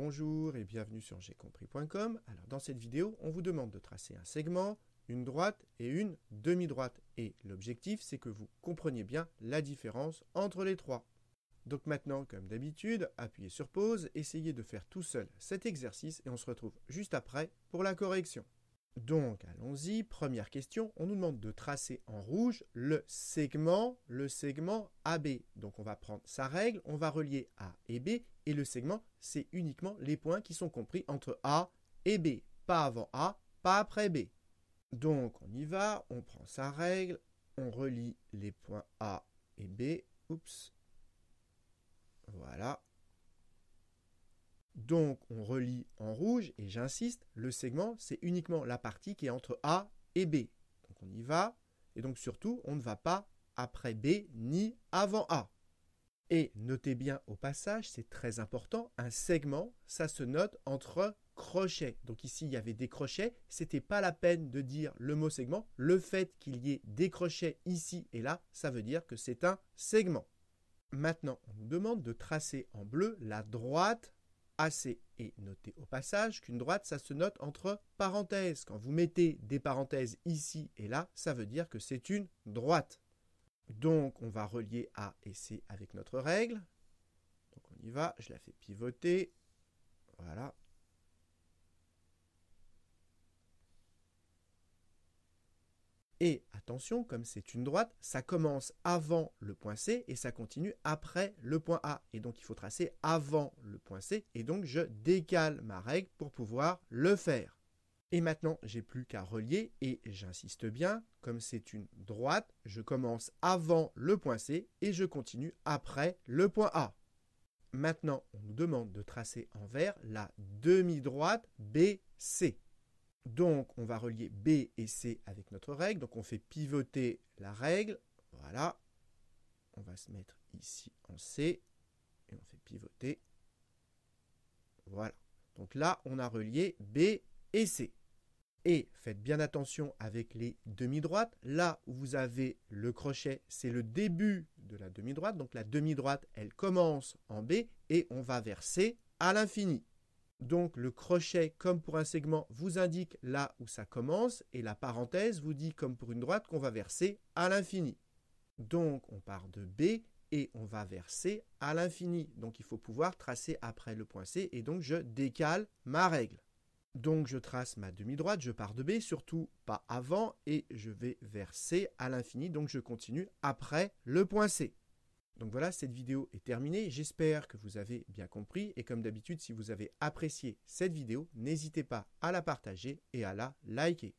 Bonjour et bienvenue sur gcompris.com. Alors dans cette vidéo, on vous demande de tracer un segment, une droite et une demi-droite. Et l'objectif, c'est que vous compreniez bien la différence entre les trois. Donc maintenant, comme d'habitude, appuyez sur pause, essayez de faire tout seul cet exercice et on se retrouve juste après pour la correction. Donc, allons-y. Première question. On nous demande de tracer en rouge le segment, le segment AB. Donc, on va prendre sa règle, on va relier A et B. Et le segment, c'est uniquement les points qui sont compris entre A et B. Pas avant A, pas après B. Donc, on y va. On prend sa règle, on relie les points A et B. Oups. Voilà. Donc, on relie rouge, et j'insiste, le segment, c'est uniquement la partie qui est entre A et B. Donc on y va, et donc surtout, on ne va pas après B ni avant A. Et notez bien au passage, c'est très important, un segment, ça se note entre crochets. Donc ici, il y avait des crochets, c'était pas la peine de dire le mot segment. Le fait qu'il y ait des crochets ici et là, ça veut dire que c'est un segment. Maintenant, on nous demande de tracer en bleu la droite AC Et noté au passage qu'une droite, ça se note entre parenthèses. Quand vous mettez des parenthèses ici et là, ça veut dire que c'est une droite. Donc, on va relier A et C avec notre règle. Donc, on y va. Je la fais pivoter. Voilà. Et attention, comme c'est une droite, ça commence avant le point C et ça continue après le point A. Et donc il faut tracer avant le point C. Et donc je décale ma règle pour pouvoir le faire. Et maintenant, j'ai plus qu'à relier et j'insiste bien, comme c'est une droite, je commence avant le point C et je continue après le point A. Maintenant, on nous demande de tracer en vert la demi-droite BC. Donc, on va relier B et C avec notre règle. Donc, on fait pivoter la règle. Voilà. On va se mettre ici en C. Et on fait pivoter. Voilà. Donc là, on a relié B et C. Et faites bien attention avec les demi-droites. Là où vous avez le crochet, c'est le début de la demi-droite. Donc la demi-droite, elle commence en B et on va verser à l'infini. Donc le crochet, comme pour un segment, vous indique là où ça commence et la parenthèse vous dit, comme pour une droite, qu'on va verser à l'infini. Donc on part de B et on va verser à l'infini. Donc il faut pouvoir tracer après le point C et donc je décale ma règle. Donc je trace ma demi-droite, je pars de B, surtout pas avant, et je vais verser à l'infini, donc je continue après le point C. Donc voilà, cette vidéo est terminée. J'espère que vous avez bien compris. Et comme d'habitude, si vous avez apprécié cette vidéo, n'hésitez pas à la partager et à la liker.